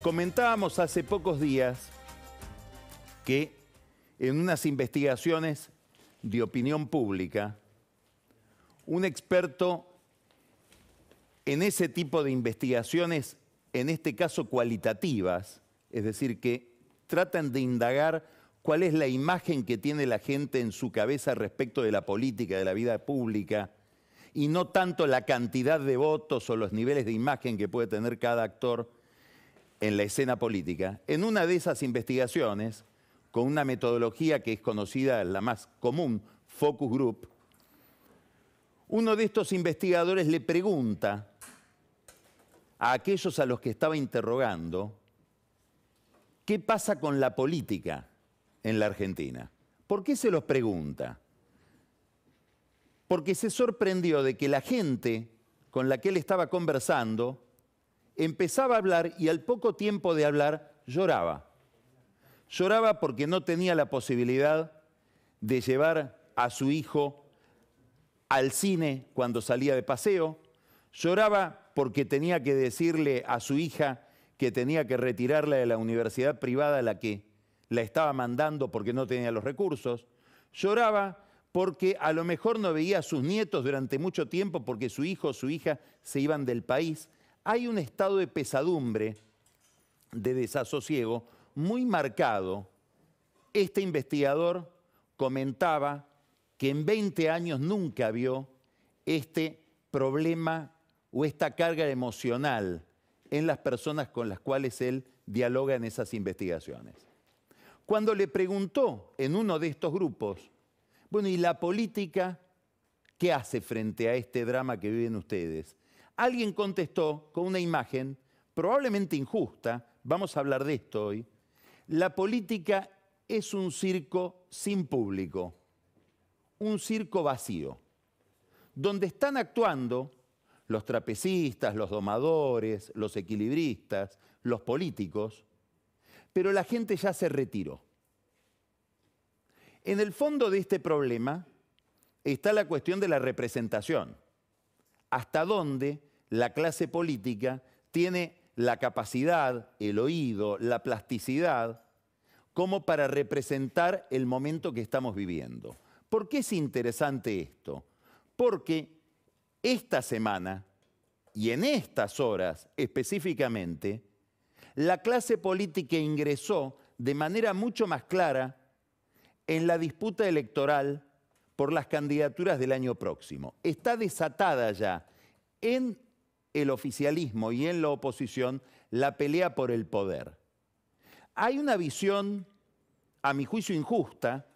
Comentábamos hace pocos días que en unas investigaciones de opinión pública, un experto en ese tipo de investigaciones, en este caso cualitativas, es decir, que tratan de indagar cuál es la imagen que tiene la gente en su cabeza respecto de la política, de la vida pública, y no tanto la cantidad de votos o los niveles de imagen que puede tener cada actor, en la escena política, en una de esas investigaciones, con una metodología que es conocida, la más común, Focus Group, uno de estos investigadores le pregunta a aquellos a los que estaba interrogando, ¿qué pasa con la política en la Argentina? ¿Por qué se los pregunta? Porque se sorprendió de que la gente con la que él estaba conversando empezaba a hablar y al poco tiempo de hablar lloraba. Lloraba porque no tenía la posibilidad de llevar a su hijo al cine cuando salía de paseo. Lloraba porque tenía que decirle a su hija que tenía que retirarla de la universidad privada a la que la estaba mandando porque no tenía los recursos. Lloraba porque a lo mejor no veía a sus nietos durante mucho tiempo porque su hijo o su hija se iban del país hay un estado de pesadumbre, de desasosiego muy marcado. Este investigador comentaba que en 20 años nunca vio este problema o esta carga emocional en las personas con las cuales él dialoga en esas investigaciones. Cuando le preguntó en uno de estos grupos, bueno, ¿y la política qué hace frente a este drama que viven ustedes? alguien contestó con una imagen probablemente injusta, vamos a hablar de esto hoy, la política es un circo sin público, un circo vacío, donde están actuando los trapecistas, los domadores, los equilibristas, los políticos, pero la gente ya se retiró. En el fondo de este problema está la cuestión de la representación. ¿Hasta dónde la clase política tiene la capacidad, el oído, la plasticidad, como para representar el momento que estamos viviendo. ¿Por qué es interesante esto? Porque esta semana y en estas horas específicamente, la clase política ingresó de manera mucho más clara en la disputa electoral por las candidaturas del año próximo. Está desatada ya en el oficialismo y en la oposición la pelea por el poder. Hay una visión, a mi juicio injusta,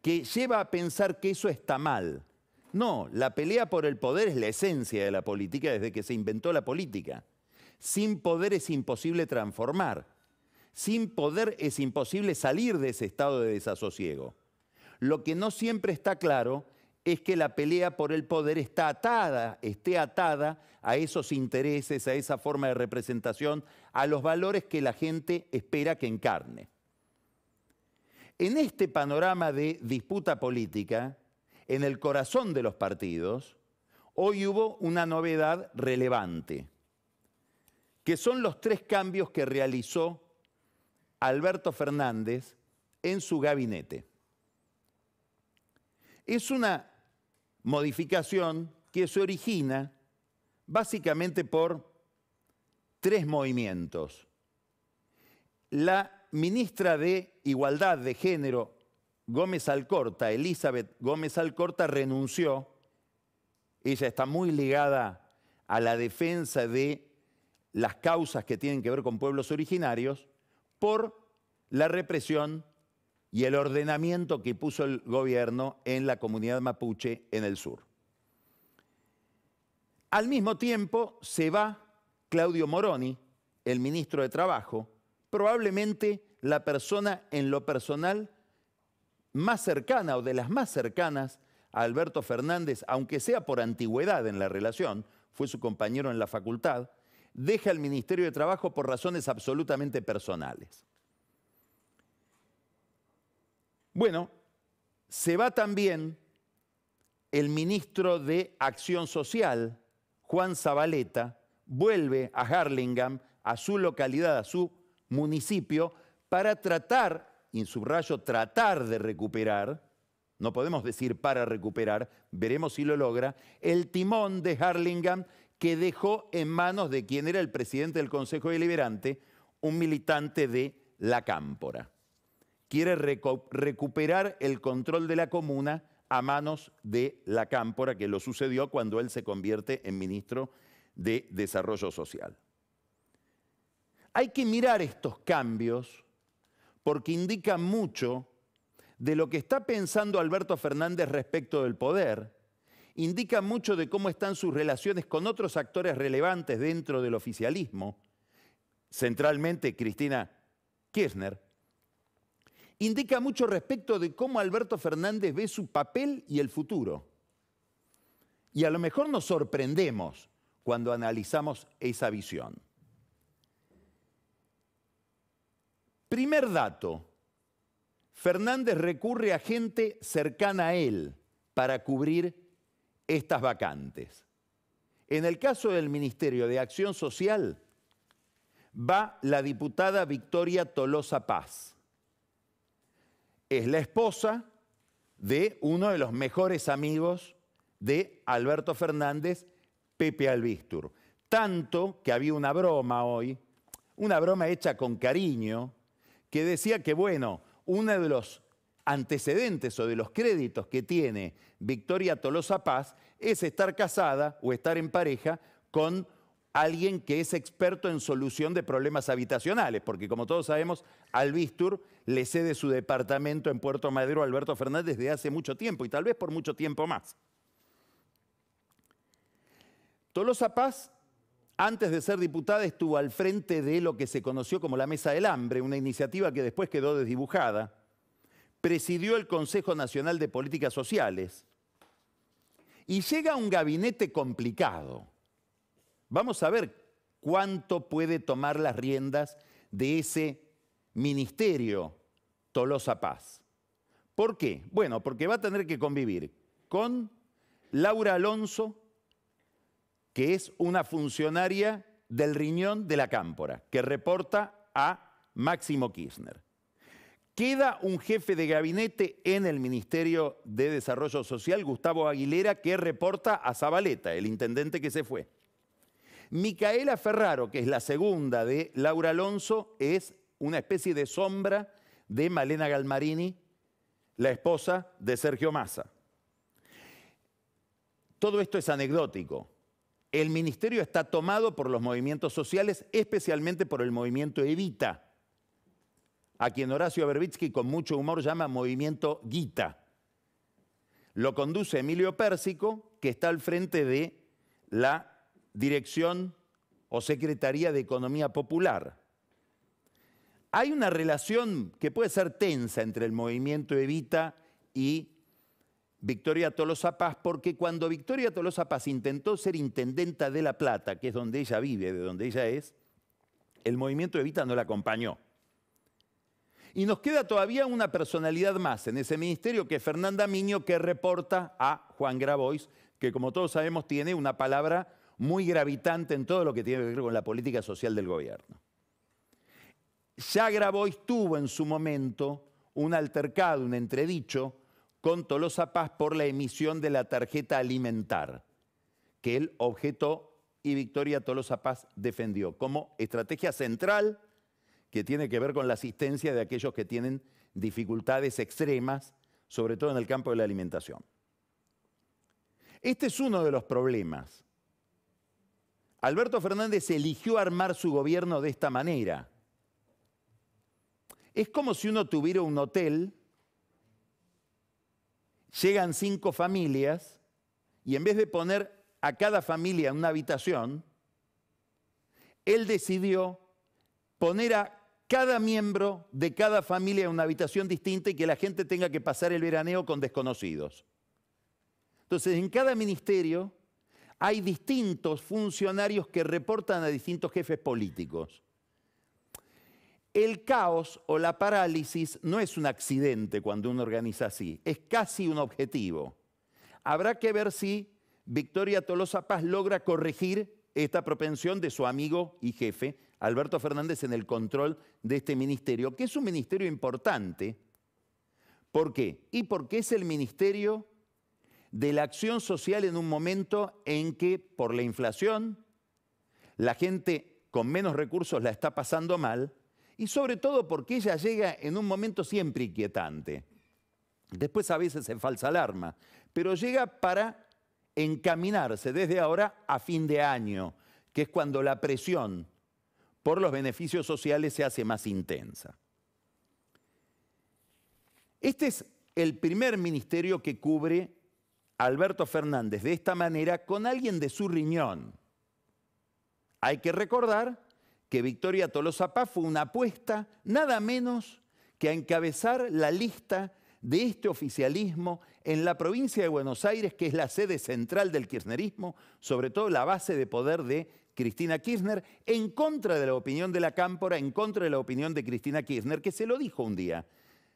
que lleva a pensar que eso está mal. No, la pelea por el poder es la esencia de la política desde que se inventó la política. Sin poder es imposible transformar. Sin poder es imposible salir de ese estado de desasosiego. Lo que no siempre está claro es que la pelea por el poder está atada, esté atada a esos intereses, a esa forma de representación, a los valores que la gente espera que encarne. En este panorama de disputa política, en el corazón de los partidos, hoy hubo una novedad relevante, que son los tres cambios que realizó Alberto Fernández en su gabinete. Es una modificación que se origina básicamente por tres movimientos. La ministra de Igualdad de Género, Gómez Alcorta, Elizabeth Gómez Alcorta, renunció. Ella está muy ligada a la defensa de las causas que tienen que ver con pueblos originarios por la represión y el ordenamiento que puso el gobierno en la comunidad mapuche en el sur. Al mismo tiempo se va Claudio Moroni, el ministro de Trabajo, probablemente la persona en lo personal más cercana o de las más cercanas a Alberto Fernández, aunque sea por antigüedad en la relación, fue su compañero en la facultad, deja el Ministerio de Trabajo por razones absolutamente personales. Bueno, se va también el ministro de Acción Social, Juan Zabaleta, vuelve a Harlingham, a su localidad, a su municipio, para tratar, y subrayo, tratar de recuperar, no podemos decir para recuperar, veremos si lo logra, el timón de Harlingham que dejó en manos de quien era el presidente del Consejo Deliberante, un militante de la Cámpora quiere recuperar el control de la comuna a manos de la Cámpora, que lo sucedió cuando él se convierte en ministro de Desarrollo Social. Hay que mirar estos cambios porque indican mucho de lo que está pensando Alberto Fernández respecto del poder, indica mucho de cómo están sus relaciones con otros actores relevantes dentro del oficialismo, centralmente Cristina Kirchner, indica mucho respecto de cómo Alberto Fernández ve su papel y el futuro. Y a lo mejor nos sorprendemos cuando analizamos esa visión. Primer dato, Fernández recurre a gente cercana a él para cubrir estas vacantes. En el caso del Ministerio de Acción Social, va la diputada Victoria Tolosa Paz es la esposa de uno de los mejores amigos de Alberto Fernández, Pepe Albistur. Tanto que había una broma hoy, una broma hecha con cariño, que decía que, bueno, uno de los antecedentes o de los créditos que tiene Victoria Tolosa Paz es estar casada o estar en pareja con alguien que es experto en solución de problemas habitacionales, porque como todos sabemos, Albistur le cede su departamento en Puerto Madero a Alberto Fernández desde hace mucho tiempo y tal vez por mucho tiempo más. Tolosa Paz, antes de ser diputada, estuvo al frente de lo que se conoció como la Mesa del Hambre, una iniciativa que después quedó desdibujada. Presidió el Consejo Nacional de Políticas Sociales y llega a un gabinete complicado Vamos a ver cuánto puede tomar las riendas de ese ministerio Tolosa Paz. ¿Por qué? Bueno, porque va a tener que convivir con Laura Alonso, que es una funcionaria del riñón de la Cámpora, que reporta a Máximo Kirchner. Queda un jefe de gabinete en el Ministerio de Desarrollo Social, Gustavo Aguilera, que reporta a Zabaleta, el intendente que se fue. Micaela Ferraro, que es la segunda de Laura Alonso, es una especie de sombra de Malena Galmarini, la esposa de Sergio Massa. Todo esto es anecdótico. El ministerio está tomado por los movimientos sociales, especialmente por el movimiento Evita, a quien Horacio Berbitsky con mucho humor llama movimiento Guita. Lo conduce Emilio Pérsico, que está al frente de la dirección o Secretaría de Economía Popular. Hay una relación que puede ser tensa entre el movimiento Evita y Victoria Tolosa Paz, porque cuando Victoria Tolosa Paz intentó ser intendenta de La Plata, que es donde ella vive, de donde ella es, el movimiento Evita no la acompañó. Y nos queda todavía una personalidad más en ese ministerio, que es Fernanda Miño, que reporta a Juan Grabois, que como todos sabemos tiene una palabra muy gravitante en todo lo que tiene que ver con la política social del gobierno. Ya Grabois tuvo en su momento un altercado, un entredicho con Tolosa Paz por la emisión de la tarjeta alimentar, que él objetó y Victoria Tolosa Paz defendió como estrategia central que tiene que ver con la asistencia de aquellos que tienen dificultades extremas, sobre todo en el campo de la alimentación. Este es uno de los problemas Alberto Fernández eligió armar su gobierno de esta manera. Es como si uno tuviera un hotel, llegan cinco familias y en vez de poner a cada familia en una habitación, él decidió poner a cada miembro de cada familia en una habitación distinta y que la gente tenga que pasar el veraneo con desconocidos. Entonces, en cada ministerio hay distintos funcionarios que reportan a distintos jefes políticos. El caos o la parálisis no es un accidente cuando uno organiza así, es casi un objetivo. Habrá que ver si Victoria Tolosa Paz logra corregir esta propensión de su amigo y jefe, Alberto Fernández, en el control de este ministerio, que es un ministerio importante. ¿Por qué? Y porque es el ministerio de la acción social en un momento en que por la inflación la gente con menos recursos la está pasando mal y sobre todo porque ella llega en un momento siempre inquietante. Después a veces en falsa alarma, pero llega para encaminarse desde ahora a fin de año, que es cuando la presión por los beneficios sociales se hace más intensa. Este es el primer ministerio que cubre Alberto Fernández de esta manera con alguien de su riñón. Hay que recordar que Victoria Tolosa Paz fue una apuesta nada menos que a encabezar la lista de este oficialismo en la provincia de Buenos Aires, que es la sede central del kirchnerismo, sobre todo la base de poder de Cristina Kirchner, en contra de la opinión de la Cámpora, en contra de la opinión de Cristina Kirchner, que se lo dijo un día.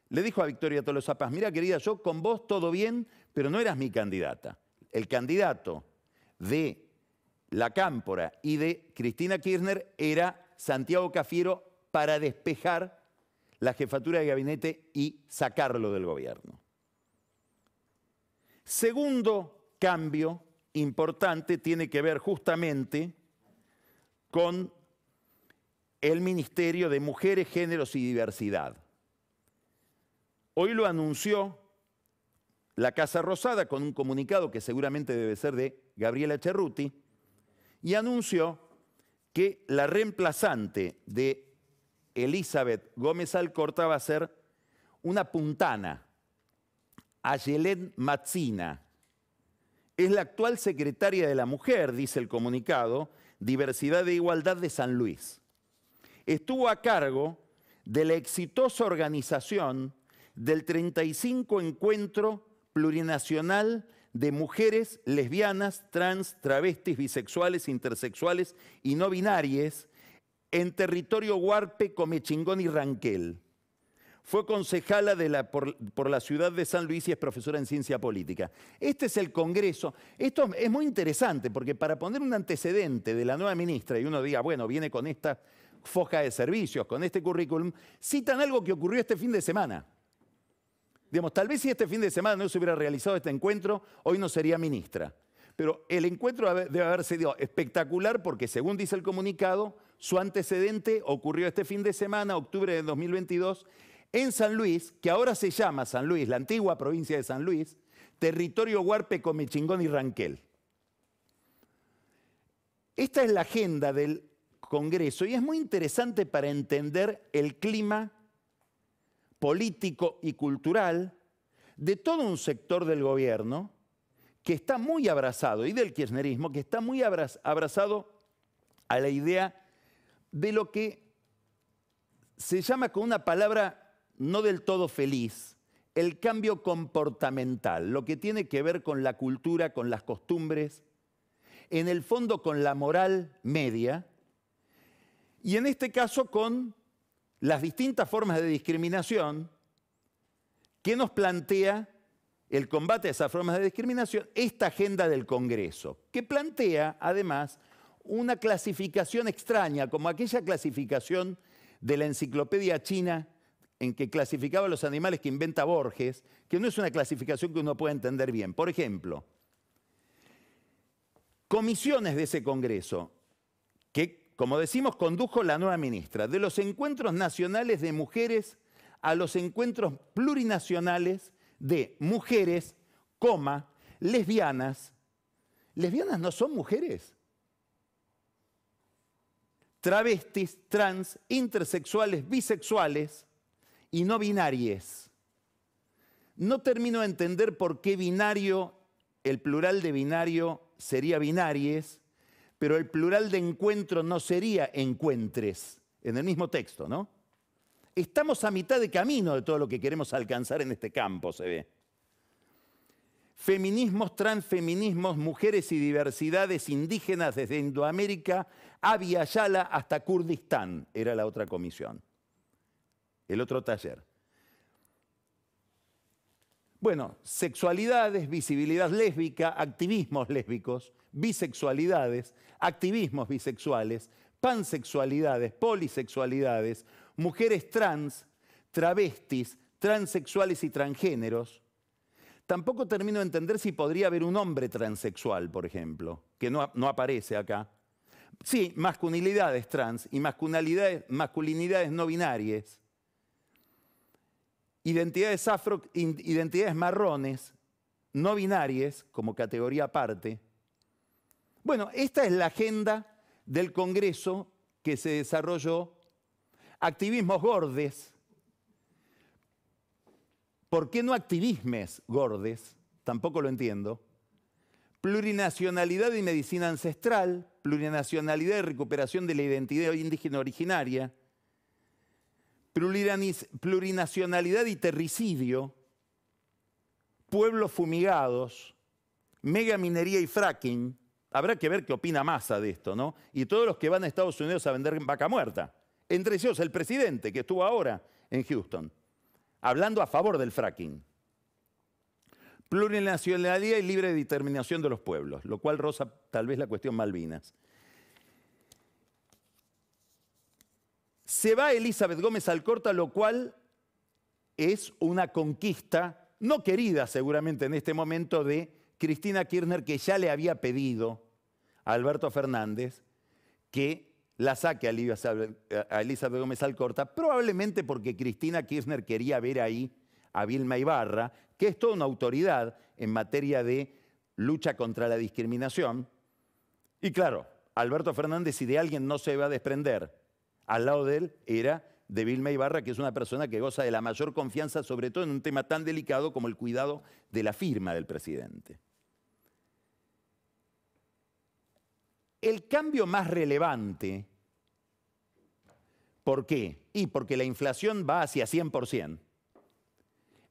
Le dijo a Victoria Tolosa Paz, mira querida, yo con vos todo bien, pero no eras mi candidata. El candidato de la Cámpora y de Cristina Kirchner era Santiago Cafiero para despejar la jefatura de gabinete y sacarlo del gobierno. Segundo cambio importante tiene que ver justamente con el Ministerio de Mujeres, Géneros y Diversidad. Hoy lo anunció la Casa Rosada con un comunicado que seguramente debe ser de Gabriela Cerruti, y anunció que la reemplazante de Elizabeth Gómez Alcorta va a ser una puntana, Ayelén Mazzina. Es la actual secretaria de la mujer, dice el comunicado, Diversidad e Igualdad de San Luis. Estuvo a cargo de la exitosa organización del 35 encuentro plurinacional de mujeres lesbianas, trans, travestis, bisexuales, intersexuales y no binarias en territorio Huarpe, Comechingón y Ranquel. Fue concejala por, la ciudad de San Luis y es profesora en ciencia política. Este es el Congreso. Esto es muy interesante porque para poner un antecedente de la nueva ministra y uno diga, bueno, viene con esta foja de servicios, con este currículum, citan algo que ocurrió este fin de semana. Digamos, tal vez si este fin de semana no se hubiera realizado este encuentro, hoy no sería ministra. Pero el encuentro debe haber sido espectacular porque, según dice el comunicado, su antecedente ocurrió este fin de semana, octubre de 2022, en San Luis, que ahora se llama San Luis, la antigua provincia de San Luis, territorio Huarpe, Comechingón y Ranquel. Esta es la agenda del Congreso y es muy interesante para entender el clima político y cultural de todo un sector del gobierno que está muy abrazado, y del kirchnerismo, que está muy abrazado a la idea de lo que se llama con una palabra no del todo feliz, el cambio comportamental, lo que tiene que ver con la cultura, con las costumbres, en el fondo con la moral media, y en este caso con las distintas formas de discriminación que nos plantea el combate a esas formas de discriminación, esta agenda del Congreso, que plantea además una clasificación extraña, como aquella clasificación de la enciclopedia china en que clasificaba los animales que inventa Borges, que no es una clasificación que uno pueda entender bien. Por ejemplo, comisiones de ese Congreso que como decimos, condujo la nueva ministra, de los encuentros nacionales de mujeres a los encuentros plurinacionales de mujeres, coma, lesbianas. Lesbianas no son mujeres. Travestis, trans, intersexuales, bisexuales y no binarias. No termino de entender por qué binario, el plural de binario sería binarias pero el plural de encuentro no sería encuentres, en el mismo texto, ¿no? Estamos a mitad de camino de todo lo que queremos alcanzar en este campo, se ve. Feminismos, transfeminismos, mujeres y diversidades indígenas desde Indoamérica, Abya hasta Kurdistán, era la otra comisión, el otro taller. Bueno, sexualidades, visibilidad lésbica, activismos lésbicos, bisexualidades, activismos bisexuales, pansexualidades, polisexualidades, mujeres trans, travestis, transexuales y transgéneros. Tampoco termino de entender si podría haber un hombre transexual, por ejemplo, que no, no aparece acá. Sí, masculinidades trans y masculinidades no binarias identidades afro, identidades marrones, no binarias, como categoría aparte. Bueno, esta es la agenda del Congreso que se desarrolló. Activismos gordes. ¿Por qué no activismes gordes? Tampoco lo entiendo. Plurinacionalidad y medicina ancestral, plurinacionalidad y recuperación de la identidad indígena originaria, plurinacionalidad y terricidio, pueblos fumigados, mega minería y fracking. Habrá que ver qué opina Massa de esto, ¿no? Y todos los que van a Estados Unidos a vender vaca muerta. Entre ellos el presidente que estuvo ahora en Houston, hablando a favor del fracking. Plurinacionalidad y libre determinación de los pueblos, lo cual roza tal vez la cuestión Malvinas. Se va Elizabeth Gómez Alcorta, lo cual es una conquista, no querida seguramente en este momento, de Cristina Kirchner, que ya le había pedido a Alberto Fernández que la saque a Elizabeth Gómez Alcorta, probablemente porque Cristina Kirchner quería ver ahí a Vilma Ibarra, que es toda una autoridad en materia de lucha contra la discriminación. Y claro, Alberto Fernández, si de alguien no se va a desprender al lado de él era de Vilma Ibarra, que es una persona que goza de la mayor confianza, sobre todo en un tema tan delicado como el cuidado de la firma del presidente. El cambio más relevante, ¿por qué? Y porque la inflación va hacia 100%,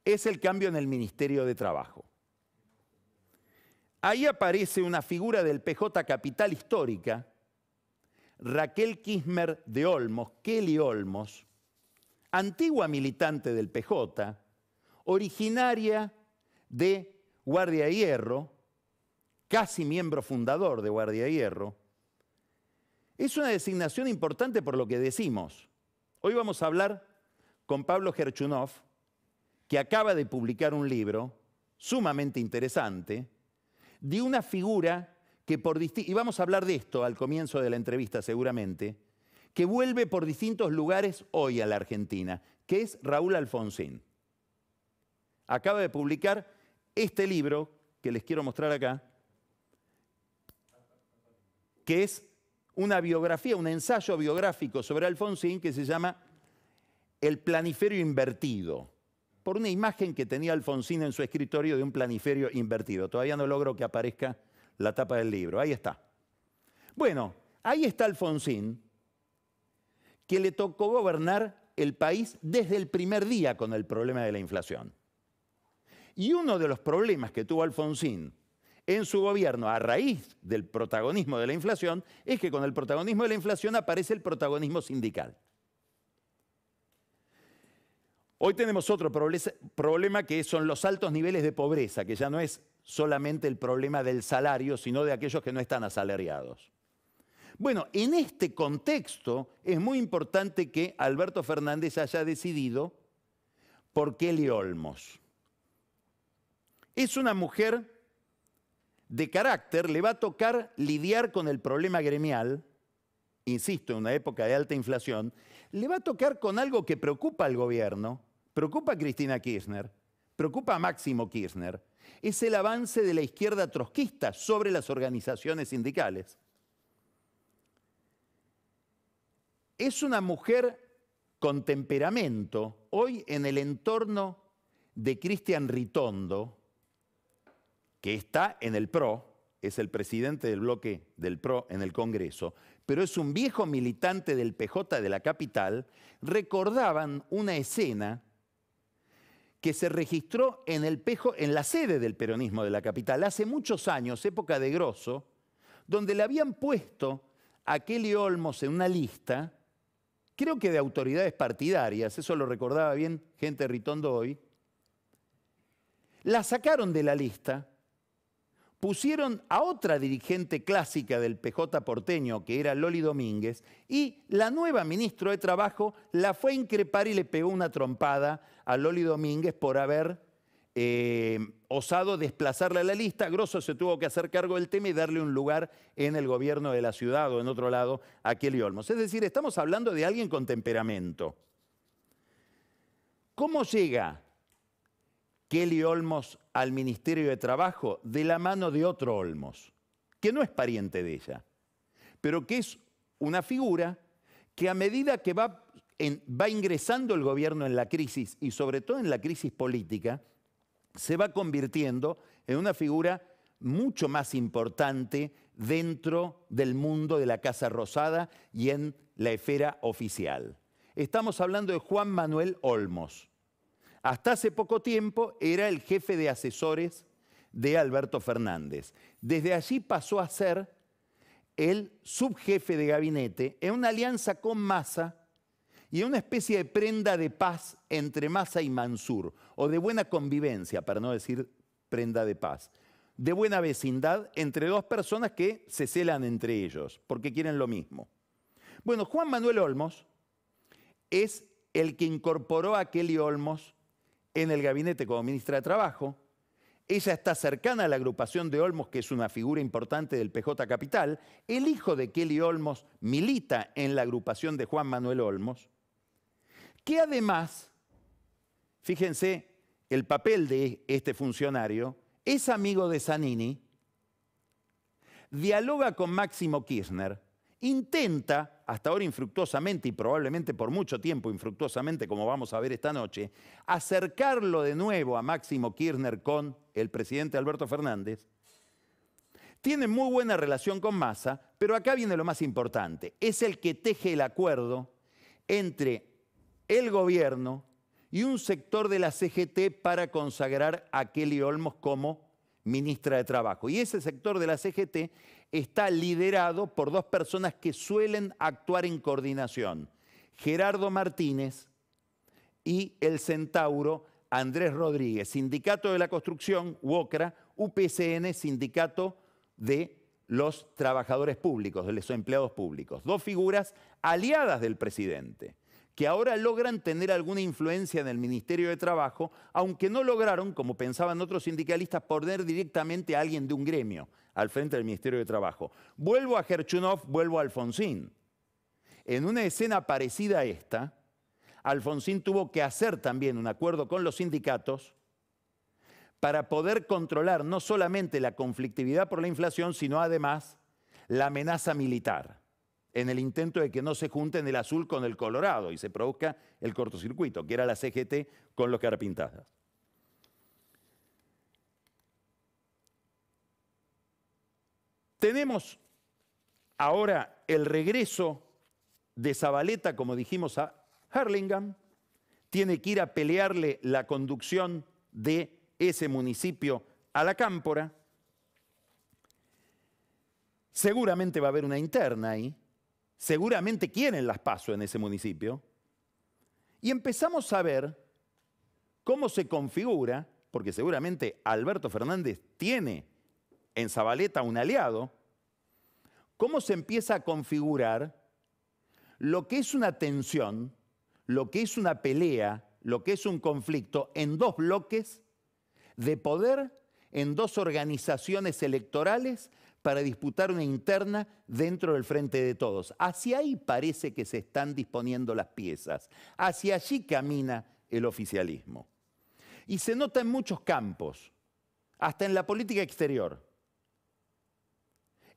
es el cambio en el Ministerio de Trabajo. Ahí aparece una figura del PJ Capital Histórica, Raquel Kismer de Olmos, Kelly Olmos, antigua militante del PJ, originaria de Guardia Hierro, casi miembro fundador de Guardia Hierro, es una designación importante por lo que decimos. Hoy vamos a hablar con Pablo Gerchunov, que acaba de publicar un libro sumamente interesante, de una figura por y vamos a hablar de esto al comienzo de la entrevista seguramente, que vuelve por distintos lugares hoy a la Argentina, que es Raúl Alfonsín. Acaba de publicar este libro que les quiero mostrar acá, que es una biografía, un ensayo biográfico sobre Alfonsín que se llama El planiferio invertido, por una imagen que tenía Alfonsín en su escritorio de un planiferio invertido. Todavía no logro que aparezca la tapa del libro. Ahí está. Bueno, ahí está Alfonsín, que le tocó gobernar el país desde el primer día con el problema de la inflación. Y uno de los problemas que tuvo Alfonsín en su gobierno a raíz del protagonismo de la inflación es que con el protagonismo de la inflación aparece el protagonismo sindical. Hoy tenemos otro problema que son los altos niveles de pobreza, que ya no es solamente el problema del salario, sino de aquellos que no están asalariados. Bueno, en este contexto es muy importante que Alberto Fernández haya decidido por Kelly Olmos. Es una mujer de carácter, le va a tocar lidiar con el problema gremial, insisto, en una época de alta inflación, le va a tocar con algo que preocupa al gobierno, preocupa a Cristina Kirchner, preocupa a Máximo Kirchner es el avance de la izquierda trotskista sobre las organizaciones sindicales. Es una mujer con temperamento, hoy en el entorno de Cristian Ritondo, que está en el PRO, es el presidente del bloque del PRO en el Congreso, pero es un viejo militante del PJ de la capital, recordaban una escena que se registró en, el Pejo, en la sede del peronismo de la capital hace muchos años, época de Grosso, donde le habían puesto a Kelly Olmos en una lista, creo que de autoridades partidarias, eso lo recordaba bien gente Ritondo hoy, la sacaron de la lista pusieron a otra dirigente clásica del PJ porteño, que era Loli Domínguez, y la nueva ministra de Trabajo la fue a increpar y le pegó una trompada a Loli Domínguez por haber eh, osado desplazarla a la lista. Grosso se tuvo que hacer cargo del tema y darle un lugar en el gobierno de la ciudad o en otro lado a Kelly Olmos. Es decir, estamos hablando de alguien con temperamento. ¿Cómo llega Kelly Olmos al Ministerio de Trabajo de la mano de otro Olmos, que no es pariente de ella, pero que es una figura que a medida que va, va ingresando el gobierno en la crisis y sobre todo en la crisis política, se va convirtiendo en una figura mucho más importante dentro del mundo de la Casa Rosada y en la esfera oficial. Estamos hablando de Juan Manuel Olmos, hasta hace poco tiempo era el jefe de asesores de Alberto Fernández. Desde allí pasó a ser el subjefe de gabinete en una alianza con Massa y una especie de prenda de paz entre Massa y Mansur, o de buena convivencia, para no decir prenda de paz, de buena vecindad entre dos personas que se celan entre ellos, porque quieren lo mismo. Bueno, Juan Manuel Olmos es el que incorporó a Kelly Olmos en el gabinete como ministra de Trabajo. Ella está cercana a la agrupación de Olmos, que es una figura importante del PJ Capital. El hijo de Kelly Olmos milita en la agrupación de Juan Manuel Olmos, que además, fíjense el papel de este funcionario, es amigo de Zanini, dialoga con Máximo Kirchner intenta, hasta ahora infructuosamente y probablemente por mucho tiempo infructuosamente, como vamos a ver esta noche, acercarlo de nuevo a Máximo Kirchner con el presidente Alberto Fernández. Tiene muy buena relación con Massa, pero acá viene lo más importante. Es el que teje el acuerdo entre el gobierno y un sector de la CGT para consagrar a Kelly Olmos como ministra de Trabajo. Y ese sector de la CGT está liderado por dos personas que suelen actuar en coordinación, Gerardo Martínez y el centauro Andrés Rodríguez, Sindicato de la Construcción, UOCRA, UPCN, Sindicato de los Trabajadores Públicos, de los empleados públicos. Dos figuras aliadas del presidente que ahora logran tener alguna influencia en el Ministerio de Trabajo, aunque no lograron, como pensaban otros sindicalistas, poner directamente a alguien de un gremio al frente del Ministerio de Trabajo. Vuelvo a Gerchunov, vuelvo a Alfonsín. En una escena parecida a esta, Alfonsín tuvo que hacer también un acuerdo con los sindicatos para poder controlar no solamente la conflictividad por la inflación, sino además la amenaza militar en el intento de que no se junten el azul con el colorado y se produzca el cortocircuito, que era la CGT con los pintada. Tenemos ahora el regreso de Zabaleta, como dijimos, a Harlingham, Tiene que ir a pelearle la conducción de ese municipio a la Cámpora. Seguramente va a haber una interna ahí seguramente quieren las paso en ese municipio, y empezamos a ver cómo se configura, porque seguramente Alberto Fernández tiene en Zabaleta un aliado, cómo se empieza a configurar lo que es una tensión, lo que es una pelea, lo que es un conflicto en dos bloques de poder, en dos organizaciones electorales para disputar una interna dentro del frente de todos. Hacia ahí parece que se están disponiendo las piezas. Hacia allí camina el oficialismo. Y se nota en muchos campos, hasta en la política exterior.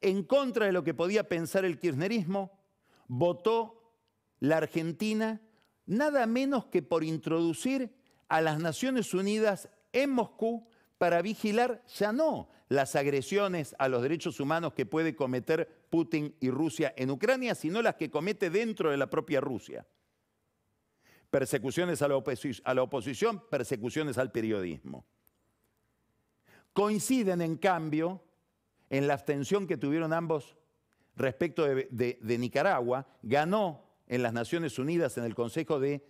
En contra de lo que podía pensar el kirchnerismo, votó la Argentina nada menos que por introducir a las Naciones Unidas en Moscú para vigilar ya no las agresiones a los derechos humanos que puede cometer Putin y Rusia en Ucrania, sino las que comete dentro de la propia Rusia. Persecuciones a la, oposición, persecuciones al periodismo. Coinciden, en cambio, en la abstención que tuvieron ambos respecto de, Nicaragua. Ganó en las Naciones Unidas, en el Consejo de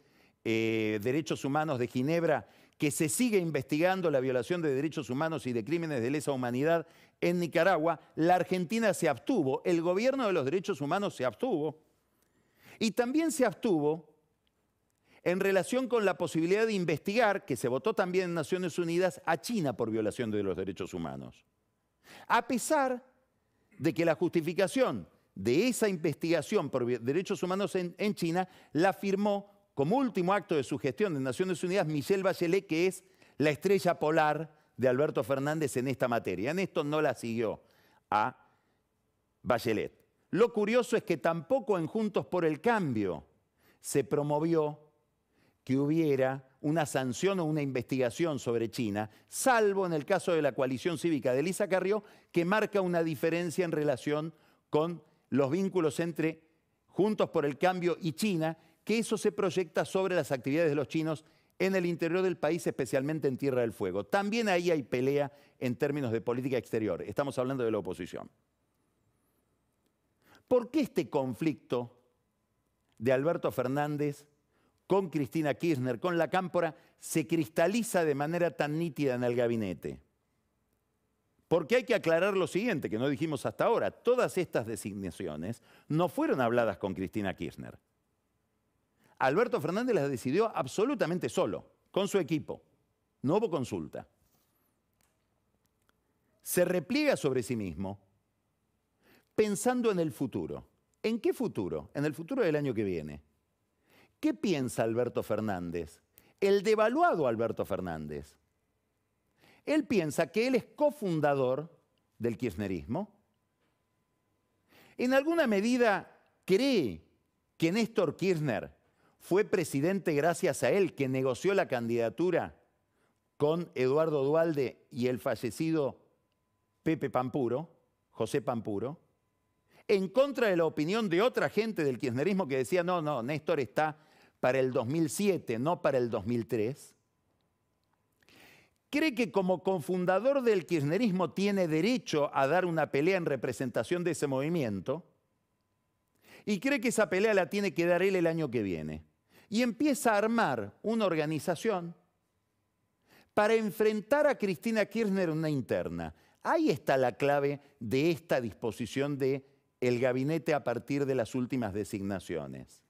eh, Derechos Humanos de Ginebra, que se sigue investigando la violación de derechos humanos y de crímenes de lesa humanidad en Nicaragua, la Argentina se abstuvo, el gobierno de los derechos humanos se abstuvo, y también se abstuvo en relación con la posibilidad de investigar, que se votó también en Naciones Unidas, a China por violación de los derechos humanos. A pesar de que la justificación de esa investigación por derechos humanos en, en China la firmó como último acto de su gestión en Naciones Unidas, Michelle Bachelet, que es la estrella polar de Alberto Fernández en esta materia. En esto no la siguió a Bachelet. Lo curioso es que tampoco en Juntos por el Cambio se promovió que hubiera una sanción o una investigación sobre China, salvo en el caso de la coalición cívica de Elisa Carrió, que marca una diferencia en relación con los vínculos entre Juntos por el Cambio y China, que eso se proyecta sobre las actividades de los chinos en el interior del país, especialmente en Tierra del Fuego. También ahí hay pelea en términos de política exterior. Estamos hablando de la oposición. ¿Por qué este conflicto de Alberto Fernández con Cristina Kirchner, con la Cámpora, se cristaliza de manera tan nítida en el gabinete? Porque hay que aclarar lo siguiente, que no dijimos hasta ahora, todas estas designaciones no fueron habladas con Cristina Kirchner. Alberto Fernández las decidió absolutamente solo, con su equipo. No hubo consulta. Se repliega sobre sí mismo pensando en el futuro. ¿En qué futuro? En el futuro del año que viene. ¿Qué piensa Alberto Fernández? El devaluado Alberto Fernández. Él piensa que él es cofundador del kirchnerismo. En alguna medida cree que Néstor Kirchner fue presidente gracias a él que negoció la candidatura con Eduardo Dualde y el fallecido Pepe Pampuro, José Pampuro, en contra de la opinión de otra gente del kirchnerismo que decía, no, no, Néstor está para el 2007, no para el 2003, cree que como cofundador del kirchnerismo tiene derecho a dar una pelea en representación de ese movimiento y cree que esa pelea la tiene que dar él el año que viene y empieza a armar una organización para enfrentar a Cristina Kirchner una interna. Ahí está la clave de esta disposición de el gabinete a partir de las últimas designaciones.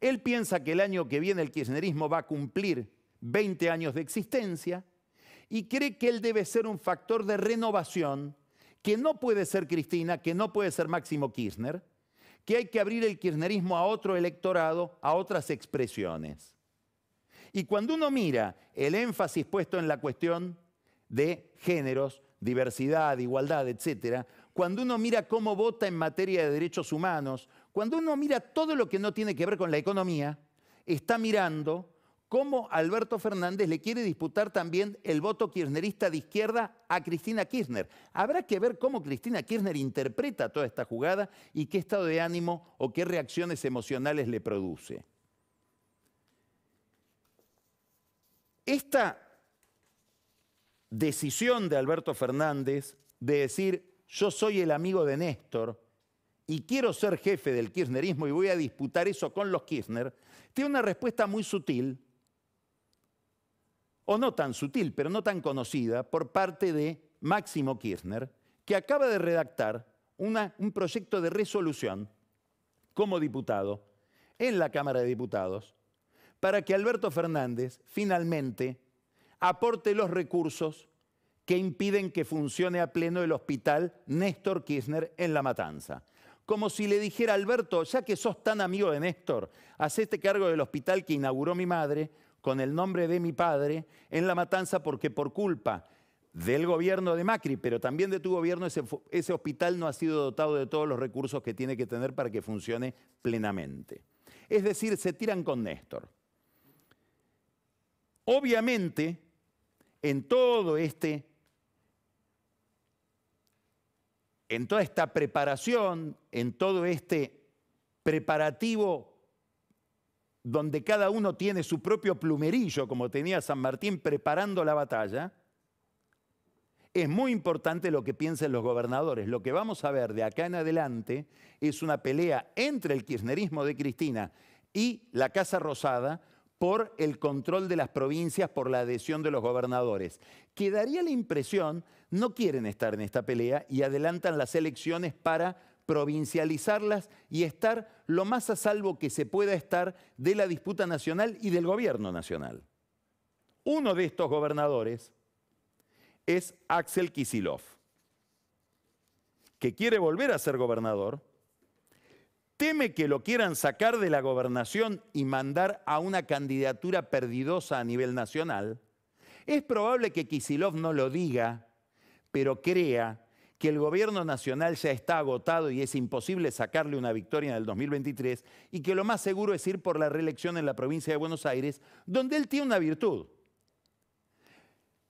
Él piensa que el año que viene el kirchnerismo va a cumplir 20 años de existencia y cree que él debe ser un factor de renovación que no puede ser Cristina, que no puede ser Máximo Kirchner, que hay que abrir el kirchnerismo a otro electorado, a otras expresiones. Y cuando uno mira el énfasis puesto en la cuestión de géneros, diversidad, igualdad, etc., cuando uno mira cómo vota en materia de derechos humanos, cuando uno mira todo lo que no tiene que ver con la economía, está mirando cómo Alberto Fernández le quiere disputar también el voto kirchnerista de izquierda a Cristina Kirchner. Habrá que ver cómo Cristina Kirchner interpreta toda esta jugada y qué estado de ánimo o qué reacciones emocionales le produce. Esta decisión de Alberto Fernández de decir yo soy el amigo de Néstor y quiero ser jefe del kirchnerismo y voy a disputar eso con los Kirchner, tiene una respuesta muy sutil o no tan sutil, pero no tan conocida, por parte de Máximo Kirchner, que acaba de redactar un proyecto de resolución como diputado en la Cámara de Diputados para que Alberto Fernández finalmente aporte los recursos que impiden que funcione a pleno el hospital Néstor Kirchner en La Matanza. Como si le dijera, Alberto, ya que sos tan amigo de Néstor, este cargo del hospital que inauguró mi madre, con el nombre de mi padre en la matanza porque por culpa del gobierno de Macri, pero también de tu gobierno, ese, hospital no ha sido dotado de todos los recursos que tiene que tener para que funcione plenamente. Es decir, se tiran con Néstor. Obviamente, en todo este, en toda esta preparación, en todo este preparativo donde cada uno tiene su propio plumerillo, como tenía San Martín preparando la batalla, es muy importante lo que piensen los gobernadores. Lo que vamos a ver de acá en adelante es una pelea entre el kirchnerismo de Cristina y la Casa Rosada por el control de las provincias, por la adhesión de los gobernadores. Que daría la impresión, no quieren estar en esta pelea y adelantan las elecciones para provincializarlas y estar lo más a salvo que se pueda estar de la disputa nacional y del gobierno nacional. Uno de estos gobernadores es Axel Kisilov, que quiere volver a ser gobernador, teme que lo quieran sacar de la gobernación y mandar a una candidatura perdidosa a nivel nacional. Es probable que Kisilov no lo diga, pero crea que el gobierno nacional ya está agotado y es imposible sacarle una victoria en el 2023 y que lo más seguro es ir por la reelección en la provincia de Buenos Aires, donde él tiene una virtud.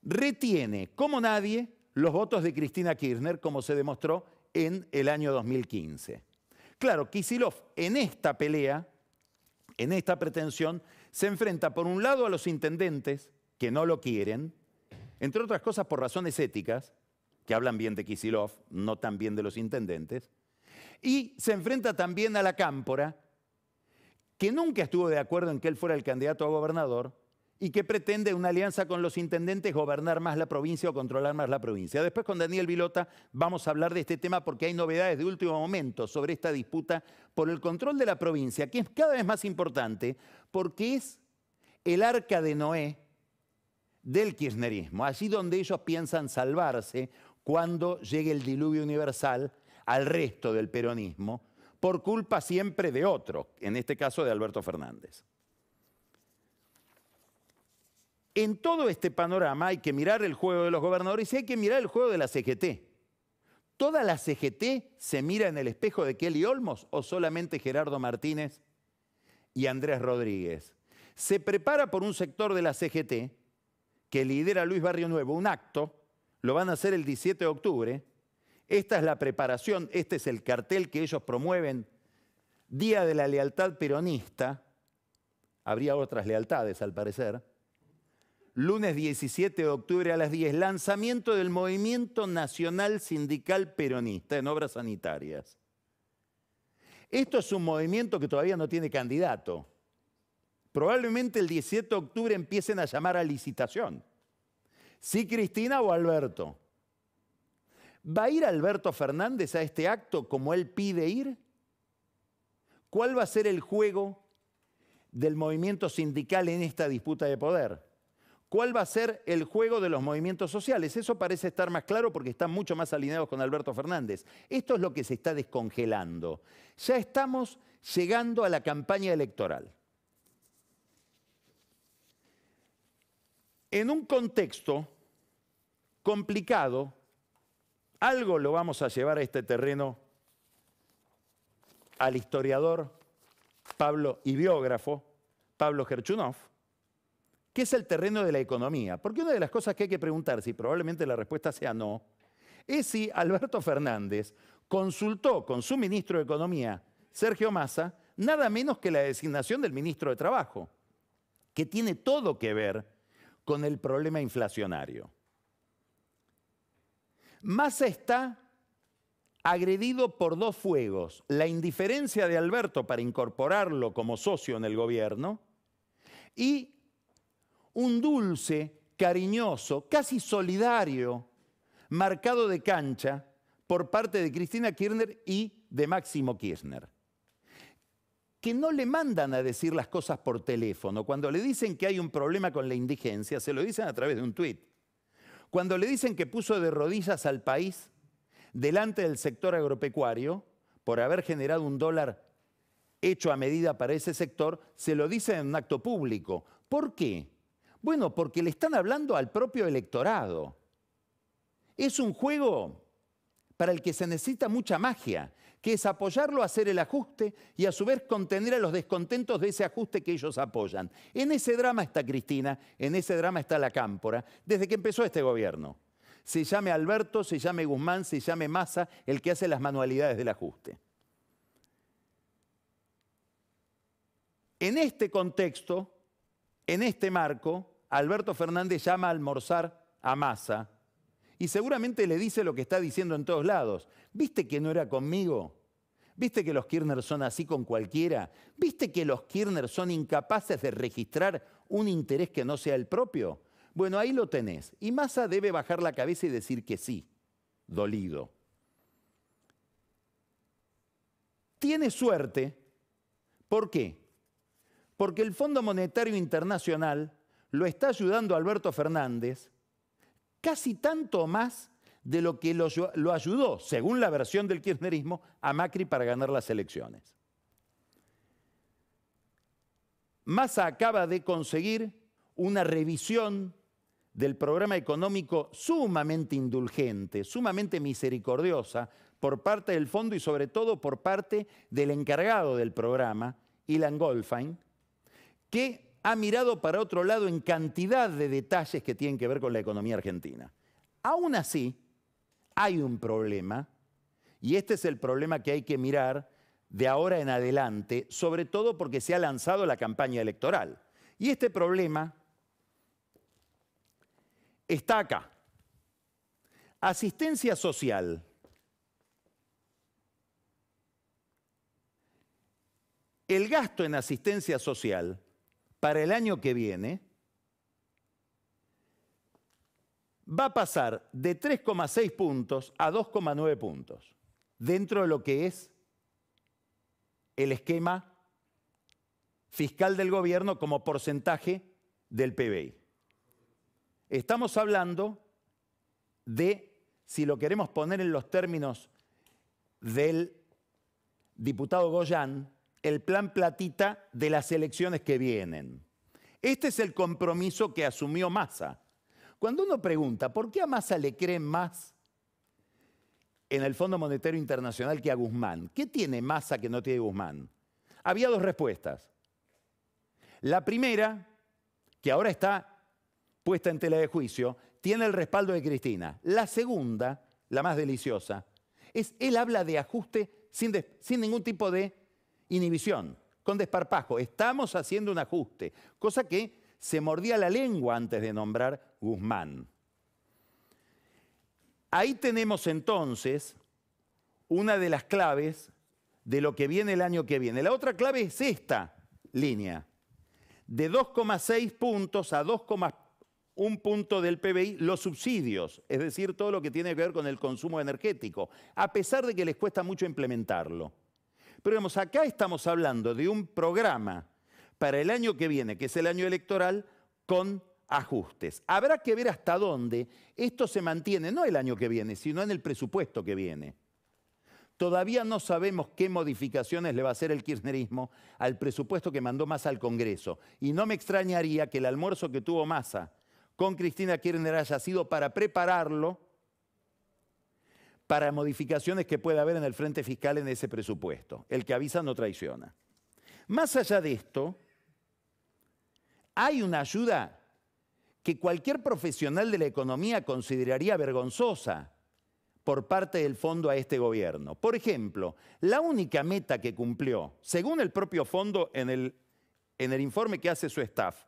Retiene, como nadie, los votos de Cristina Kirchner, como se demostró en el año 2015. Claro, Kisilov en esta pelea, en esta pretensión, se enfrenta por un lado a los intendentes, que no lo quieren, entre otras cosas por razones éticas, que hablan bien de Kisilov, no tan bien de los intendentes, y se enfrenta también a la Cámpora, que nunca estuvo de acuerdo en que él fuera el candidato a gobernador y que pretende una alianza con los intendentes gobernar más la provincia o controlar más la provincia. Después con Daniel Vilota vamos a hablar de este tema porque hay novedades de último momento sobre esta disputa por el control de la provincia, que es cada vez más importante porque es el arca de Noé del kirchnerismo, allí donde ellos piensan salvarse cuando llegue el diluvio universal al resto del peronismo, por culpa siempre de otro, en este caso de Alberto Fernández. En todo este panorama hay que mirar el juego de los gobernadores y hay que mirar el juego de la CGT. ¿Toda la CGT se mira en el espejo de Kelly Olmos o solamente Gerardo Martínez y Andrés Rodríguez? Se prepara por un sector de la CGT que lidera Luis Barrio Nuevo un acto lo van a hacer el 17 de octubre. Esta es la preparación, este es el cartel que ellos promueven. Día de la lealtad peronista. Habría otras lealtades, al parecer. Lunes 17 de octubre a las 10, lanzamiento del Movimiento Nacional Sindical Peronista en Obras Sanitarias. Esto es un movimiento que todavía no tiene candidato. Probablemente el 17 de octubre empiecen a llamar a licitación. ¿Sí Cristina o Alberto? ¿Va a ir Alberto Fernández a este acto como él pide ir? ¿Cuál va a ser el juego del movimiento sindical en esta disputa de poder? ¿Cuál va a ser el juego de los movimientos sociales? Eso parece estar más claro porque están mucho más alineados con Alberto Fernández. Esto es lo que se está descongelando. Ya estamos llegando a la campaña electoral. en un contexto complicado, algo lo vamos a llevar a este terreno al historiador Pablo y biógrafo Pablo Gerchunov, que es el terreno de la economía. Porque una de las cosas que hay que preguntar, si probablemente la respuesta sea no, es si Alberto Fernández consultó con su ministro de Economía, Sergio Massa, nada menos que la designación del ministro de Trabajo, que tiene todo que ver con el problema inflacionario. Massa está agredido por dos fuegos, la indiferencia de Alberto para incorporarlo como socio en el gobierno y un dulce, cariñoso, casi solidario, marcado de cancha por parte de Cristina Kirchner y de Máximo Kirchner que no le mandan a decir las cosas por teléfono. Cuando le dicen que hay un problema con la indigencia, se lo dicen a través de un tuit. Cuando le dicen que puso de rodillas al país delante del sector agropecuario por haber generado un dólar hecho a medida para ese sector, se lo dicen en un acto público. ¿Por qué? Bueno, porque le están hablando al propio electorado. Es un juego para el que se necesita mucha magia que es apoyarlo a hacer el ajuste y a su vez contener a los descontentos de ese ajuste que ellos apoyan. En ese drama está Cristina, en ese drama está la cámpora, desde que empezó este gobierno. Se llame Alberto, se llame Guzmán, se llame Massa, el que hace las manualidades del ajuste. En este contexto, en este marco, Alberto Fernández llama a almorzar a Massa y seguramente le dice lo que está diciendo en todos lados. ¿Viste que no era conmigo? ¿Viste que los Kirchner son así con cualquiera? ¿Viste que los Kirchner son incapaces de registrar un interés que no sea el propio? Bueno, ahí lo tenés. Y Massa debe bajar la cabeza y decir que sí, dolido. Tiene suerte. ¿Por qué? Porque el Fondo Monetario Internacional lo está ayudando a Alberto Fernández casi tanto más de lo que lo, ayudó, según la versión del kirchnerismo, a Macri para ganar las elecciones. Massa acaba de conseguir una revisión del programa económico sumamente indulgente, sumamente misericordiosa por parte del fondo y sobre todo por parte del encargado del programa, Ilan Goldfein, que ha mirado para otro lado en cantidad de detalles que tienen que ver con la economía argentina. Aún así, hay un problema, y este es el problema que hay que mirar de ahora en adelante, sobre todo porque se ha lanzado la campaña electoral. Y este problema está acá. Asistencia social. El gasto en asistencia social para el año que viene va a pasar de 3,6 puntos a 2,9 puntos, dentro de lo que es el esquema fiscal del gobierno como porcentaje del PBI. Estamos hablando de, si lo queremos poner en los términos del diputado Goyán, el plan platita de las elecciones que vienen. Este es el compromiso que asumió Massa cuando uno pregunta, ¿por qué a Massa le creen más en el Fondo Monetario Internacional que a Guzmán? ¿Qué tiene Massa que no tiene Guzmán? Había dos respuestas. La primera, que ahora está puesta en tela de juicio, tiene el respaldo de Cristina. La segunda, la más deliciosa, es él habla de ajuste sin, sin ningún tipo de inhibición, con desparpajo. Estamos haciendo un ajuste, cosa que se mordía la lengua antes de nombrar Guzmán. Ahí tenemos entonces una de las claves de lo que viene el año que viene. La otra clave es esta línea, de 2,6 puntos a 2,1 punto del PBI, los subsidios, es decir, todo lo que tiene que ver con el consumo energético, a pesar de que les cuesta mucho implementarlo. Pero digamos, acá estamos hablando de un programa para el año que viene, que es el año electoral, con ajustes. Habrá que ver hasta dónde esto se mantiene, no el año que viene, sino en el presupuesto que viene. Todavía no sabemos qué modificaciones le va a hacer el kirchnerismo al presupuesto que mandó Massa al Congreso. Y no me extrañaría que el almuerzo que tuvo Massa con Cristina Kirchner haya sido para prepararlo para modificaciones que pueda haber en el Frente Fiscal en ese presupuesto. El que avisa no traiciona. Más allá de esto, hay una ayuda que cualquier profesional de la economía consideraría vergonzosa por parte del fondo a este gobierno. Por ejemplo, la única meta que cumplió, según el propio fondo en el, informe que hace su staff,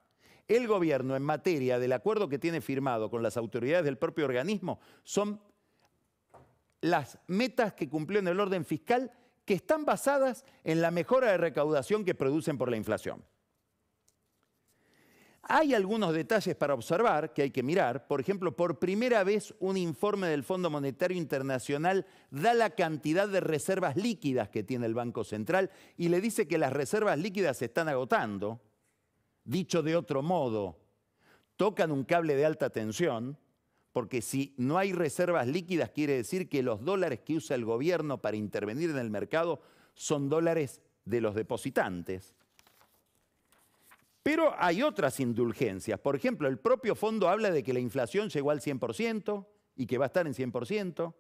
el gobierno en materia del acuerdo que tiene firmado con las autoridades del propio organismo son las metas que cumplió en el orden fiscal que están basadas en la mejora de recaudación que producen por la inflación. Hay algunos detalles para observar que hay que mirar. Por ejemplo, por primera vez un informe del Fondo Monetario Internacional da la cantidad de reservas líquidas que tiene el Banco Central y le dice que las reservas líquidas se están agotando. Dicho de otro modo, tocan un cable de alta tensión, porque si no hay reservas líquidas quiere decir que los dólares que usa el gobierno para intervenir en el mercado son dólares de los depositantes. Pero hay otras indulgencias. Por ejemplo, el propio fondo habla de que la inflación llegó al 100% y que va a estar en 100%.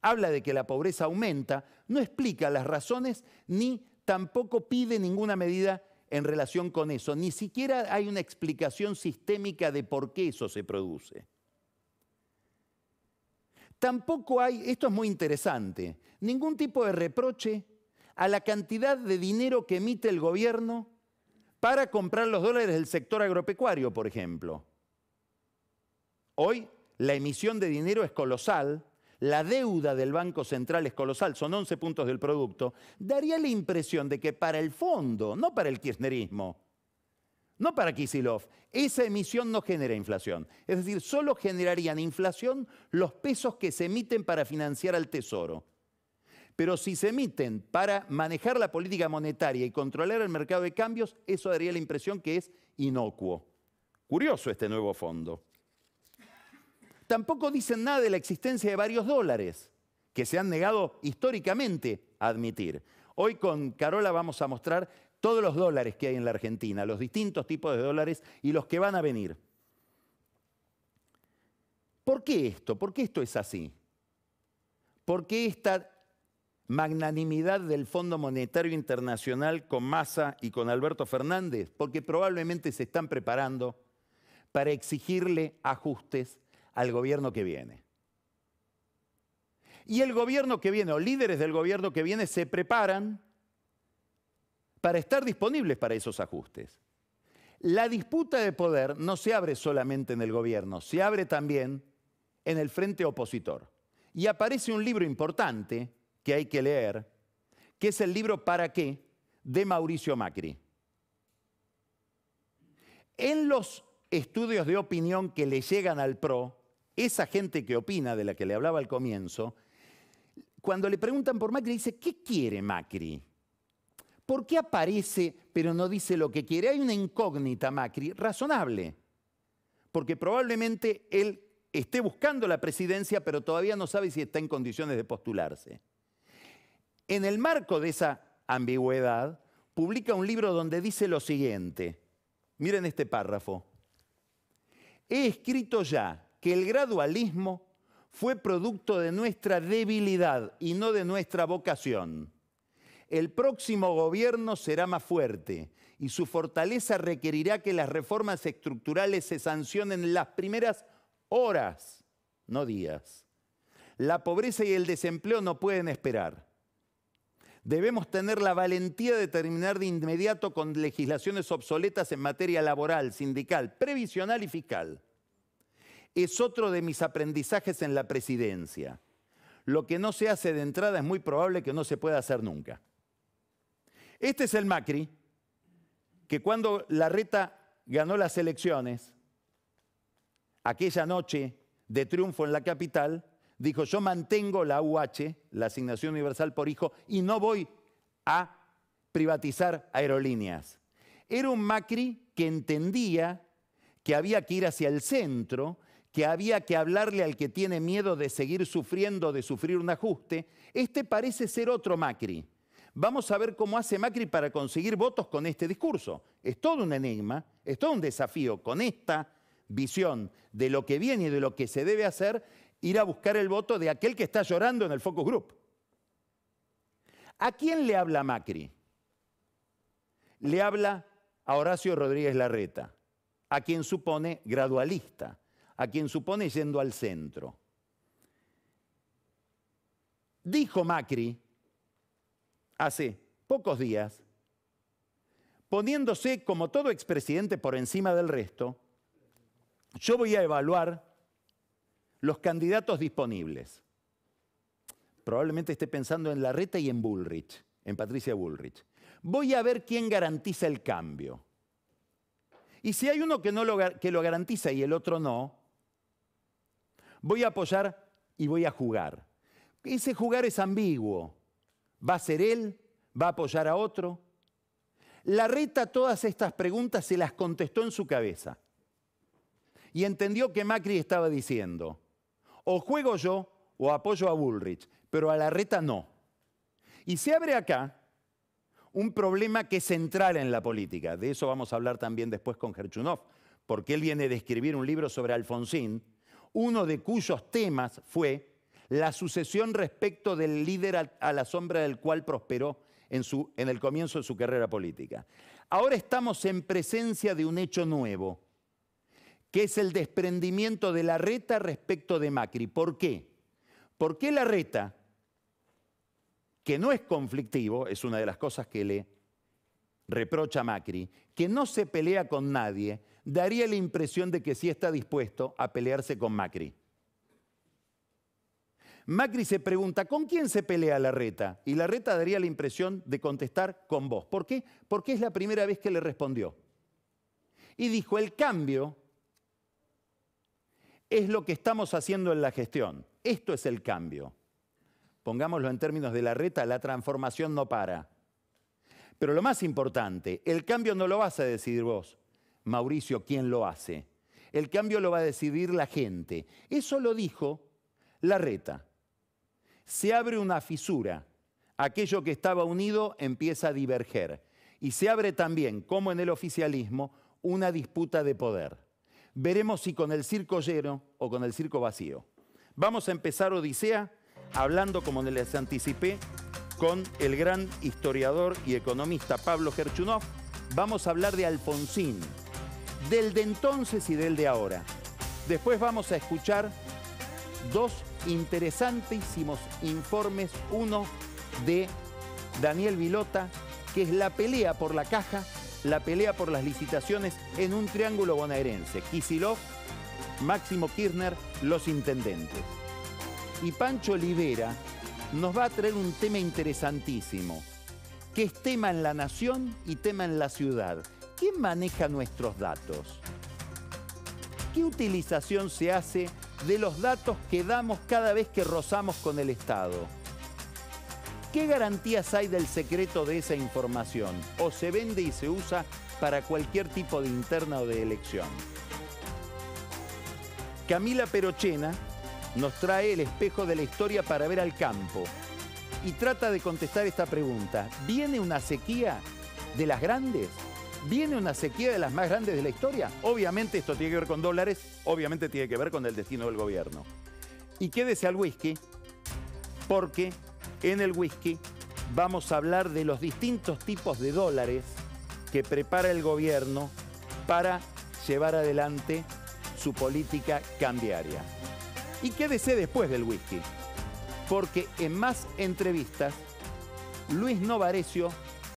Habla de que la pobreza aumenta. No explica las razones ni tampoco pide ninguna medida en relación con eso. Ni siquiera hay una explicación sistémica de por qué eso se produce. Tampoco hay, esto es muy interesante, ningún tipo de reproche a la cantidad de dinero que emite el gobierno para comprar los dólares del sector agropecuario, por ejemplo. Hoy la emisión de dinero es colosal, la deuda del Banco Central es colosal, son 11 puntos del producto, daría la impresión de que para el fondo, no para el kirchnerismo, no para Kisilov, esa emisión no genera inflación. Es decir, solo generarían inflación los pesos que se emiten para financiar al Tesoro. Pero si se emiten para manejar la política monetaria y controlar el mercado de cambios, eso daría la impresión que es inocuo. Curioso este nuevo fondo. Tampoco dicen nada de la existencia de varios dólares, que se han negado históricamente a admitir. Hoy con Carola vamos a mostrar todos los dólares que hay en la Argentina, los distintos tipos de dólares y los que van a venir. ¿Por qué esto? ¿Por qué esto es así? ¿Por qué esta magnanimidad del Fondo Monetario Internacional con Massa y con Alberto Fernández, porque probablemente se están preparando para exigirle ajustes al gobierno que viene. Y el gobierno que viene, o líderes del gobierno que viene, se preparan para estar disponibles para esos ajustes. La disputa de poder no se abre solamente en el gobierno, se abre también en el frente opositor. Y aparece un libro importante que hay que leer, que es el libro ¿Para qué? de Mauricio Macri. En los estudios de opinión que le llegan al PRO, esa gente que opina, de la que le hablaba al comienzo, cuando le preguntan por Macri, dice, ¿qué quiere Macri? ¿Por qué aparece pero no dice lo que quiere? Hay una incógnita, Macri, razonable, porque probablemente él esté buscando la presidencia, pero todavía no sabe si está en condiciones de postularse. En el marco de esa ambigüedad, publica un libro donde dice lo siguiente. Miren este párrafo. He escrito ya que el gradualismo fue producto de nuestra debilidad y no de nuestra vocación. El próximo gobierno será más fuerte y su fortaleza requerirá que las reformas estructurales se sancionen en las primeras horas, no días. La pobreza y el desempleo no pueden esperar. Debemos tener la valentía de terminar de inmediato con legislaciones obsoletas en materia laboral, sindical, previsional y fiscal. Es otro de mis aprendizajes en la presidencia. Lo que no se hace de entrada es muy probable que no se pueda hacer nunca. Este es el Macri, que cuando Larreta ganó las elecciones, aquella noche de triunfo en la capital, dijo, yo mantengo la UH, la asignación universal por hijo, y no voy a privatizar aerolíneas. Era un Macri que entendía que había que ir hacia el centro, que había que hablarle al que tiene miedo de seguir sufriendo, de sufrir un ajuste. Este parece ser otro Macri. Vamos a ver cómo hace Macri para conseguir votos con este discurso. Es todo un enigma, es todo un desafío. Con esta visión de lo que viene y de lo que se debe hacer, ir a buscar el voto de aquel que está llorando en el focus group. ¿A quién le habla Macri? Le habla a Horacio Rodríguez Larreta, a quien supone gradualista, a quien supone yendo al centro. Dijo Macri hace pocos días, poniéndose como todo expresidente por encima del resto, yo voy a evaluar los candidatos disponibles. Probablemente esté pensando en Larreta y en Bullrich, en Patricia Bullrich. Voy a ver quién garantiza el cambio. Y si hay uno que, no lo, que lo garantiza y el otro no, voy a apoyar y voy a jugar. Ese jugar es ambiguo. ¿Va a ser él? ¿Va a apoyar a otro? La reta todas estas preguntas se las contestó en su cabeza y entendió que Macri estaba diciendo, o juego yo o apoyo a Bullrich, pero a la reta no. Y se abre acá un problema que es central en la política. De eso vamos a hablar también después con Gerchunov, porque él viene de escribir un libro sobre Alfonsín, uno de cuyos temas fue la sucesión respecto del líder a la sombra del cual prosperó en el comienzo de su carrera política. Ahora estamos en presencia de un hecho nuevo, que es el desprendimiento de la reta respecto de Macri. ¿Por qué? Porque la reta, que no es conflictivo, es una de las cosas que le reprocha Macri, que no se pelea con nadie, daría la impresión de que sí está dispuesto a pelearse con Macri. Macri se pregunta, ¿con quién se pelea la reta? Y la reta daría la impresión de contestar con vos. ¿Por qué? Porque es la primera vez que le respondió. Y dijo, el cambio es lo que estamos haciendo en la gestión. Esto es el cambio. Pongámoslo en términos de la reta, la transformación no para. Pero lo más importante, el cambio no lo vas a decidir vos, Mauricio, ¿quién lo hace? El cambio lo va a decidir la gente. Eso lo dijo la reta. Se abre una fisura. Aquello que estaba unido empieza a diverger. Y se abre también, como en el oficialismo, una disputa de poder veremos si con el circo lleno o con el circo vacío. Vamos a empezar Odisea hablando, como les anticipé, con el gran historiador y economista Pablo Gerchunov. Vamos a hablar de Alfonsín, del de entonces y del de ahora. Después vamos a escuchar dos interesantísimos informes. Uno de Daniel Vilota, que es la pelea por la caja la pelea por las licitaciones en un triángulo bonaerense. Kisilov, Máximo Kirchner, los intendentes. Y Pancho Olivera nos va a traer un tema interesantísimo, que es tema en la nación y tema en la ciudad. ¿Quién maneja nuestros datos? ¿Qué utilización se hace de los datos que damos cada vez que rozamos con el Estado? ¿Qué garantías hay del secreto de esa información? ¿O se vende y se usa para cualquier tipo de interna o de elección? Camila Perochena nos trae el espejo de la historia para ver al campo y trata de contestar esta pregunta. ¿Viene una sequía de las grandes? ¿Viene una sequía de las más grandes de la historia? Obviamente esto tiene que ver con dólares, obviamente tiene que ver con el destino del gobierno. Y quédese al whisky porque en el whisky vamos a hablar de los distintos tipos de dólares que prepara el gobierno para llevar adelante su política cambiaria. Y qué quédese después del whisky, porque en más entrevistas, Luis Novarecio